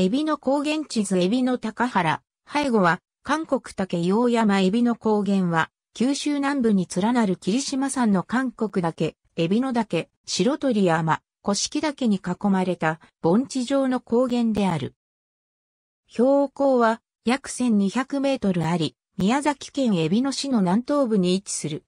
エビの高原地図エビの高原、背後は、韓国竹洋山エビの高原は、九州南部に連なる霧島山の韓国岳、エビの岳、白鳥山、古式岳に囲まれた盆地上の高原である。標高は約1200メートルあり、宮崎県エビの市の南東部に位置する。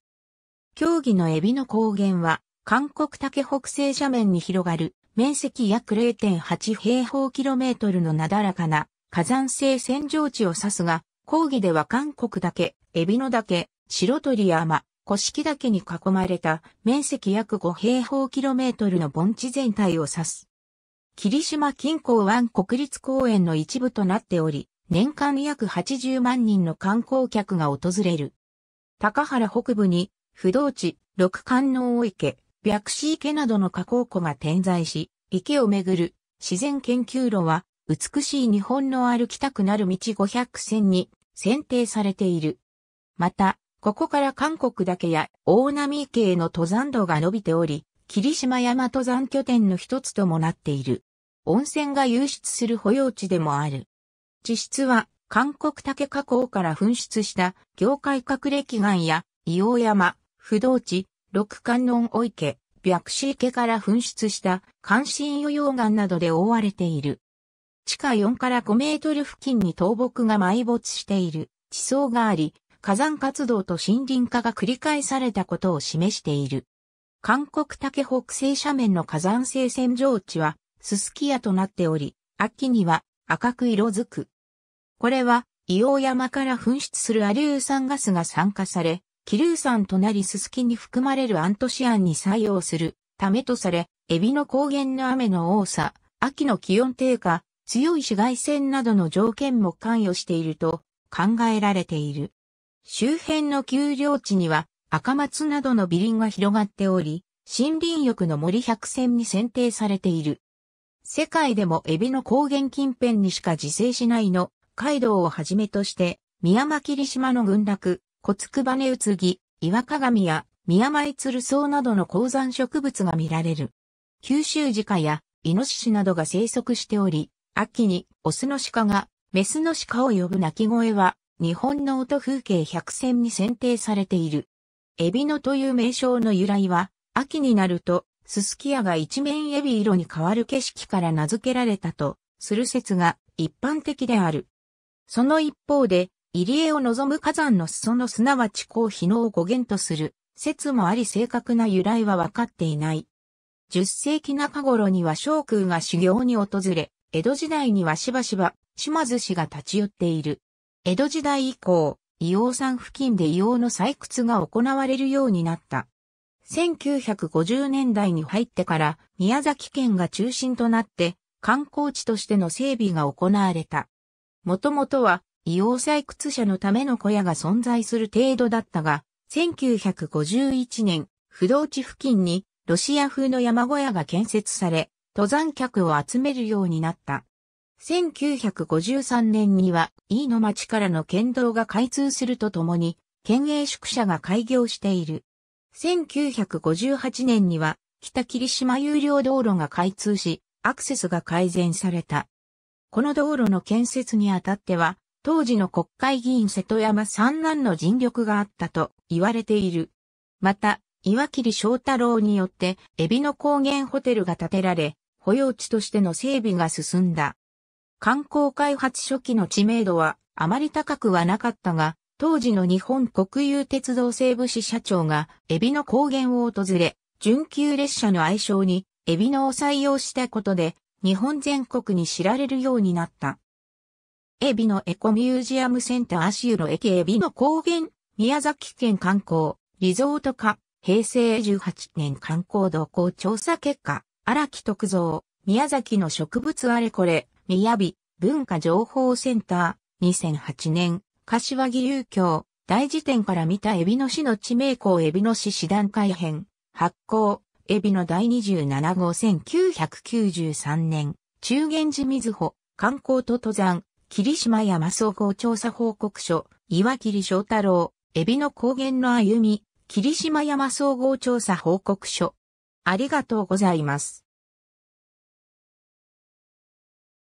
競技のエビの高原は、韓国竹北西斜面に広がる面積約0.8平方キロメートルのなだらかな火山性扇状地を指すが、講義では韓国だけ、エビの岳、白鳥山、古式岳に囲まれた面積約5平方キロメートルの盆地全体を指す。霧島近郊湾国立公園の一部となっており、年間約80万人の観光客が訪れる。高原北部に、不動地、六観音池、白紙池などの加工湖が点在し、池をめぐる自然研究路は、美しい日本の歩きたくなる道500線に選定されている。また、ここから韓国岳や大波池への登山道が伸びており、霧島山登山拠点の一つともなっている。温泉が湧出する保養地でもある。地質は韓国竹加工から噴出した業界隠れ祈願や硫黄山、不動地、六観音お池、白子池から噴出した関心与溶岩などで覆われている。地下4から5メートル付近に倒木が埋没している地層があり、火山活動と森林化が繰り返されたことを示している。韓国竹北西斜面の火山性洗浄地は、すすき屋となっており、秋には赤く色づく。これは、硫黄山から噴出するアリュー酸ガスが酸化され、キルー山となりススキに含まれるアントシアンに作用するためとされ、エビの高原の雨の多さ、秋の気温低下、強い紫外線などの条件も関与していると考えられている。周辺の丘陵地には赤松などの微林が広がっており、森林浴の森百選に選定されている。世界でもエビの高原近辺にしか自生しないの、カイドウをはじめとして、宮間霧島の群落、小つくばねうつぎ、岩鏡や宮前鶴草などの鉱山植物が見られる。九州鹿やイノシシなどが生息しており、秋にオスの鹿がメスの鹿を呼ぶ鳴き声は日本の音風景百選に選定されている。エビのという名称の由来は、秋になると、すすき屋が一面エビ色に変わる景色から名付けられたと、する説が一般的である。その一方で、入り江を望む火山の裾のすなわち高比能を語源とする説もあり正確な由来は分かっていない。10世紀中頃には昭空が修行に訪れ、江戸時代にはしばしば島津氏が立ち寄っている。江戸時代以降、硫黄山付近で硫黄の採掘が行われるようになった。1950年代に入ってから宮崎県が中心となって観光地としての整備が行われた。もともとは硫黄採掘者のための小屋が存在する程度だったが、1951年、不動地付近にロシア風の山小屋が建設され、登山客を集めるようになった。1953年には、飯の町からの県道が開通するとともに、県営宿舎が開業している。1958年には、北霧島有料道路が開通し、アクセスが改善された。この道路の建設にあたっては、当時の国会議員瀬戸山三男の尽力があったと言われている。また、岩切翔太郎によって、エビの高原ホテルが建てられ、保養地としての整備が進んだ。観光開発初期の知名度はあまり高くはなかったが、当時の日本国有鉄道西部支社長が、エビの高原を訪れ、準急列車の愛称に、エビのを採用したことで、日本全国に知られるようになった。エビのエコミュージアムセンター足の駅エビの高原、宮崎県観光、リゾート化、平成18年観光動向調査結果、荒木徳造、宮崎の植物あれこれ、宮城、文化情報センター、2008年、柏木流教、大辞典から見たエビの市の地名校エビの市師団改編、発行、エビの第27号1993年、中元寺水穂、観光と登山、霧島山総合調査報告書、岩切翔太郎、エビの高原の歩み、霧島山総合調査報告書。ありがとうございます。